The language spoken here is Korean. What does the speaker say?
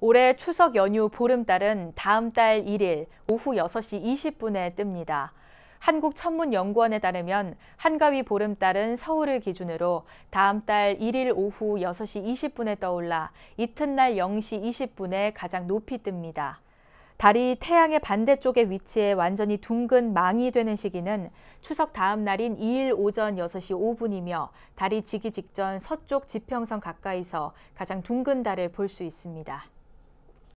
올해 추석 연휴 보름달은 다음 달 1일 오후 6시 20분에 뜹니다. 한국천문연구원에 따르면 한가위 보름달은 서울을 기준으로 다음 달 1일 오후 6시 20분에 떠올라 이튿날 0시 20분에 가장 높이 뜹니다. 달이 태양의 반대쪽에 위치해 완전히 둥근 망이 되는 시기는 추석 다음 날인 2일 오전 6시 5분이며 달이 지기 직전 서쪽 지평선 가까이서 가장 둥근 달을 볼 수 있습니다.